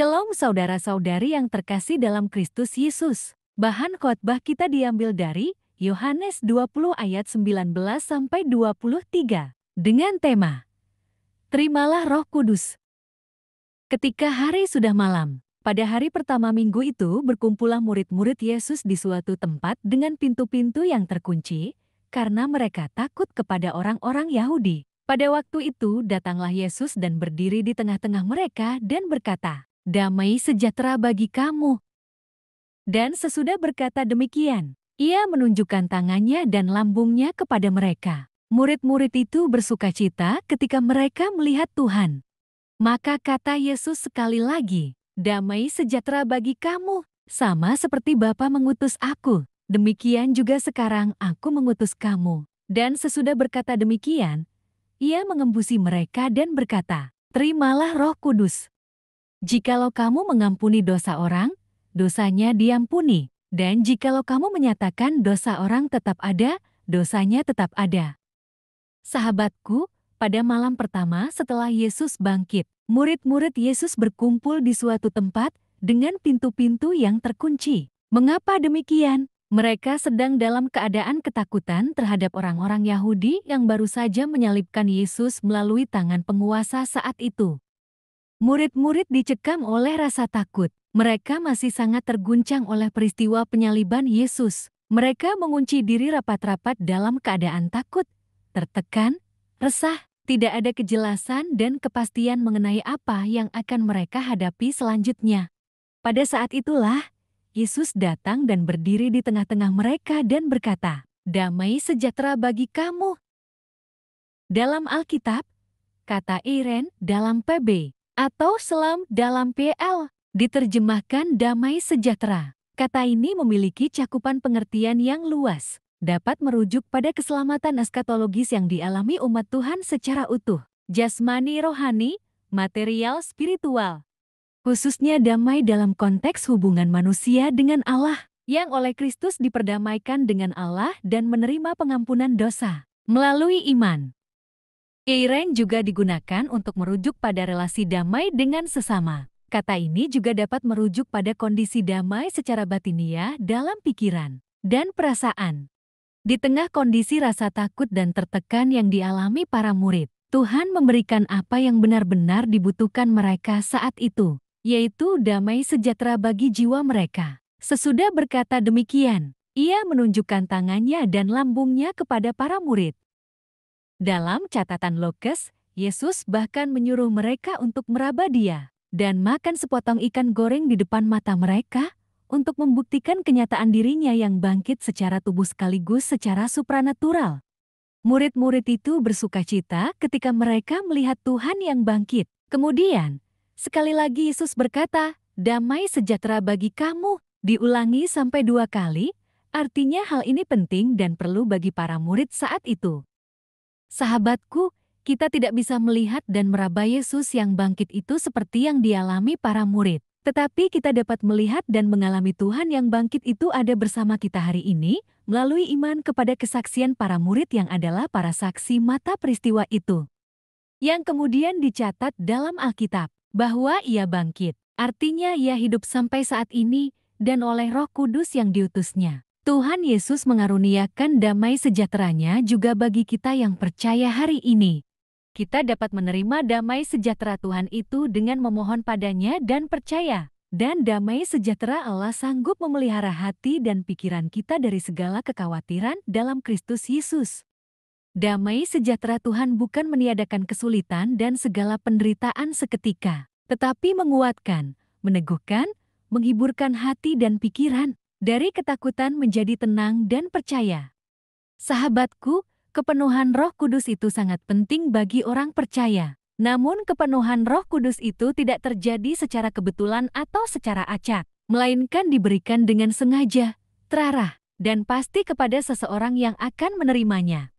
Shalom saudara-saudari yang terkasih dalam Kristus Yesus. Bahan khotbah kita diambil dari Yohanes 20 ayat 19 sampai 23 dengan tema Terimalah Roh Kudus. Ketika hari sudah malam, pada hari pertama minggu itu berkumpullah murid-murid Yesus di suatu tempat dengan pintu-pintu yang terkunci karena mereka takut kepada orang-orang Yahudi. Pada waktu itu datanglah Yesus dan berdiri di tengah-tengah mereka dan berkata, damai sejahtera bagi kamu. Dan sesudah berkata demikian, ia menunjukkan tangannya dan lambungnya kepada mereka. Murid-murid itu bersuka cita ketika mereka melihat Tuhan. Maka kata Yesus sekali lagi, damai sejahtera bagi kamu, sama seperti Bapa mengutus aku. Demikian juga sekarang aku mengutus kamu. Dan sesudah berkata demikian, ia mengembusi mereka dan berkata, Terimalah roh kudus. Jikalau kamu mengampuni dosa orang, dosanya diampuni. Dan jikalau kamu menyatakan dosa orang tetap ada, dosanya tetap ada. Sahabatku, pada malam pertama setelah Yesus bangkit, murid-murid Yesus berkumpul di suatu tempat dengan pintu-pintu yang terkunci. Mengapa demikian? Mereka sedang dalam keadaan ketakutan terhadap orang-orang Yahudi yang baru saja menyalibkan Yesus melalui tangan penguasa saat itu. Murid-murid dicekam oleh rasa takut. Mereka masih sangat terguncang oleh peristiwa penyaliban Yesus. Mereka mengunci diri rapat-rapat dalam keadaan takut, tertekan, resah, tidak ada kejelasan dan kepastian mengenai apa yang akan mereka hadapi selanjutnya. Pada saat itulah, Yesus datang dan berdiri di tengah-tengah mereka dan berkata, Damai sejahtera bagi kamu. Dalam Alkitab, kata Iren dalam PB, atau selam dalam PL, diterjemahkan damai sejahtera. Kata ini memiliki cakupan pengertian yang luas, dapat merujuk pada keselamatan eskatologis yang dialami umat Tuhan secara utuh, jasmani rohani, material spiritual. Khususnya damai dalam konteks hubungan manusia dengan Allah, yang oleh Kristus diperdamaikan dengan Allah dan menerima pengampunan dosa melalui iman. Eiren juga digunakan untuk merujuk pada relasi damai dengan sesama. Kata ini juga dapat merujuk pada kondisi damai secara batinia dalam pikiran dan perasaan. Di tengah kondisi rasa takut dan tertekan yang dialami para murid, Tuhan memberikan apa yang benar-benar dibutuhkan mereka saat itu, yaitu damai sejahtera bagi jiwa mereka. Sesudah berkata demikian, ia menunjukkan tangannya dan lambungnya kepada para murid. Dalam catatan Lokes, Yesus bahkan menyuruh mereka untuk meraba dia dan makan sepotong ikan goreng di depan mata mereka untuk membuktikan kenyataan dirinya yang bangkit secara tubuh sekaligus secara supranatural. Murid-murid itu bersuka cita ketika mereka melihat Tuhan yang bangkit. Kemudian, sekali lagi Yesus berkata, damai sejahtera bagi kamu, diulangi sampai dua kali, artinya hal ini penting dan perlu bagi para murid saat itu. Sahabatku, kita tidak bisa melihat dan meraba Yesus yang bangkit itu seperti yang dialami para murid. Tetapi kita dapat melihat dan mengalami Tuhan yang bangkit itu ada bersama kita hari ini melalui iman kepada kesaksian para murid yang adalah para saksi mata peristiwa itu. Yang kemudian dicatat dalam Alkitab bahwa ia bangkit. Artinya ia hidup sampai saat ini dan oleh roh kudus yang diutusnya. Tuhan Yesus mengaruniakan damai sejahteranya juga bagi kita yang percaya hari ini. Kita dapat menerima damai sejahtera Tuhan itu dengan memohon padanya dan percaya. Dan damai sejahtera Allah sanggup memelihara hati dan pikiran kita dari segala kekhawatiran dalam Kristus Yesus. Damai sejahtera Tuhan bukan meniadakan kesulitan dan segala penderitaan seketika, tetapi menguatkan, meneguhkan, menghiburkan hati dan pikiran dari ketakutan menjadi tenang dan percaya. Sahabatku, kepenuhan Roh Kudus itu sangat penting bagi orang percaya. Namun, kepenuhan Roh Kudus itu tidak terjadi secara kebetulan atau secara acak, melainkan diberikan dengan sengaja, terarah, dan pasti kepada seseorang yang akan menerimanya.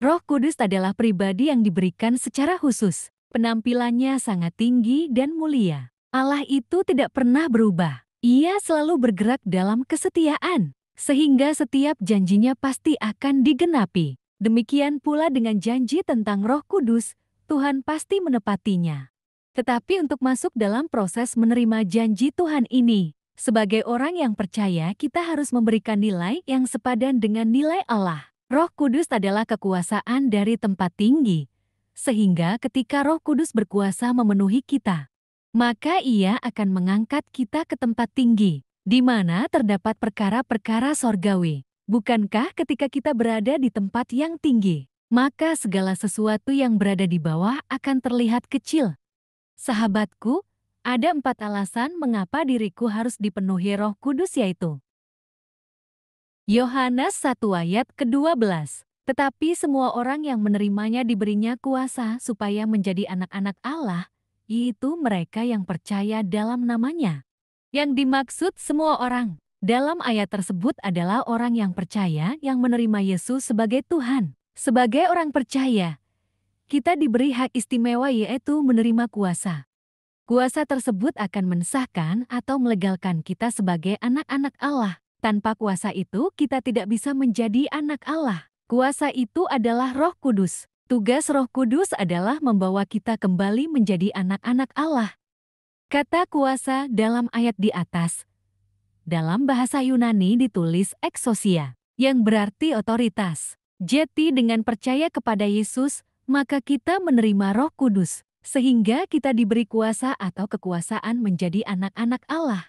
Roh Kudus adalah pribadi yang diberikan secara khusus. Penampilannya sangat tinggi dan mulia. Allah itu tidak pernah berubah. Ia selalu bergerak dalam kesetiaan, sehingga setiap janjinya pasti akan digenapi. Demikian pula dengan janji tentang Roh Kudus, Tuhan pasti menepatinya. Tetapi untuk masuk dalam proses menerima janji Tuhan ini, sebagai orang yang percaya, kita harus memberikan nilai yang sepadan dengan nilai Allah. Roh Kudus adalah kekuasaan dari tempat tinggi, sehingga ketika Roh Kudus berkuasa memenuhi kita, maka ia akan mengangkat kita ke tempat tinggi, di mana terdapat perkara-perkara sorgawi. Bukankah ketika kita berada di tempat yang tinggi, maka segala sesuatu yang berada di bawah akan terlihat kecil? Sahabatku, ada empat alasan mengapa diriku harus dipenuhi roh kudus yaitu Yohanes 1 ayat ke-12 Tetapi semua orang yang menerimanya diberinya kuasa supaya menjadi anak-anak Allah, yaitu mereka yang percaya dalam namanya. Yang dimaksud semua orang dalam ayat tersebut adalah orang yang percaya yang menerima Yesus sebagai Tuhan. Sebagai orang percaya, kita diberi hak istimewa yaitu menerima kuasa. Kuasa tersebut akan mensahkan atau melegalkan kita sebagai anak-anak Allah. Tanpa kuasa itu, kita tidak bisa menjadi anak Allah. Kuasa itu adalah Roh Kudus. Tugas Roh Kudus adalah membawa kita kembali menjadi anak-anak Allah. Kata kuasa dalam ayat di atas, dalam bahasa Yunani ditulis eksosia, yang berarti otoritas. Jati dengan percaya kepada Yesus, maka kita menerima Roh Kudus, sehingga kita diberi kuasa atau kekuasaan menjadi anak-anak Allah.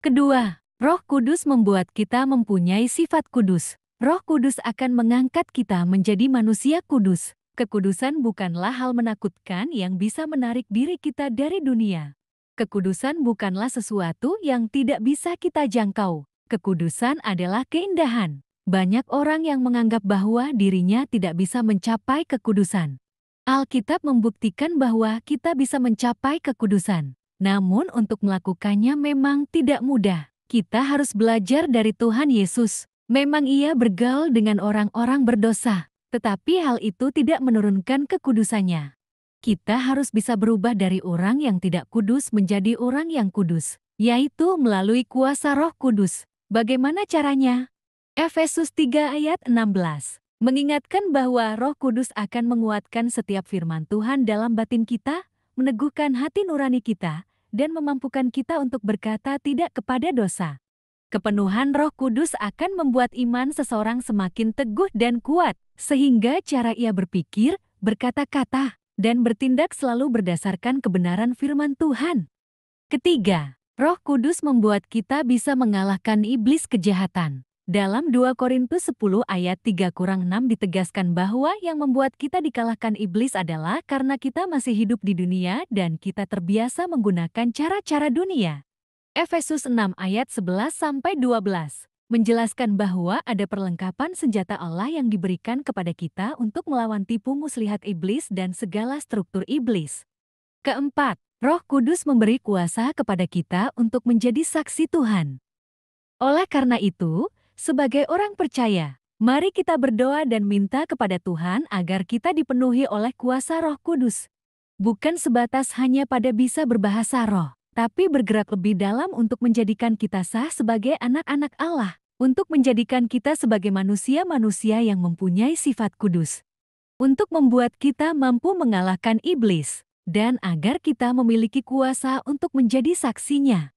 Kedua, Roh Kudus membuat kita mempunyai sifat kudus. Roh Kudus akan mengangkat kita menjadi manusia kudus. Kekudusan bukanlah hal menakutkan yang bisa menarik diri kita dari dunia. Kekudusan bukanlah sesuatu yang tidak bisa kita jangkau. Kekudusan adalah keindahan. Banyak orang yang menganggap bahwa dirinya tidak bisa mencapai kekudusan. Alkitab membuktikan bahwa kita bisa mencapai kekudusan. Namun untuk melakukannya memang tidak mudah. Kita harus belajar dari Tuhan Yesus. Memang ia bergaul dengan orang-orang berdosa tetapi hal itu tidak menurunkan kekudusannya. Kita harus bisa berubah dari orang yang tidak kudus menjadi orang yang kudus, yaitu melalui kuasa roh kudus. Bagaimana caranya? Efesus 3 ayat 16 mengingatkan bahwa roh kudus akan menguatkan setiap firman Tuhan dalam batin kita, meneguhkan hati nurani kita, dan memampukan kita untuk berkata tidak kepada dosa. Kepenuhan Roh Kudus akan membuat iman seseorang semakin teguh dan kuat, sehingga cara ia berpikir, berkata-kata, dan bertindak selalu berdasarkan kebenaran firman Tuhan. Ketiga, Roh Kudus membuat kita bisa mengalahkan iblis kejahatan. Dalam 2 Korintus 10 ayat 3 kurang 6 ditegaskan bahwa yang membuat kita dikalahkan iblis adalah karena kita masih hidup di dunia dan kita terbiasa menggunakan cara-cara dunia. Efesus 6 ayat 11 sampai 12 menjelaskan bahwa ada perlengkapan senjata Allah yang diberikan kepada kita untuk melawan tipu muslihat iblis dan segala struktur iblis. Keempat, Roh Kudus memberi kuasa kepada kita untuk menjadi saksi Tuhan. Oleh karena itu, sebagai orang percaya, mari kita berdoa dan minta kepada Tuhan agar kita dipenuhi oleh kuasa Roh Kudus, bukan sebatas hanya pada bisa berbahasa roh tapi bergerak lebih dalam untuk menjadikan kita sah sebagai anak-anak Allah, untuk menjadikan kita sebagai manusia-manusia yang mempunyai sifat kudus, untuk membuat kita mampu mengalahkan iblis, dan agar kita memiliki kuasa untuk menjadi saksinya.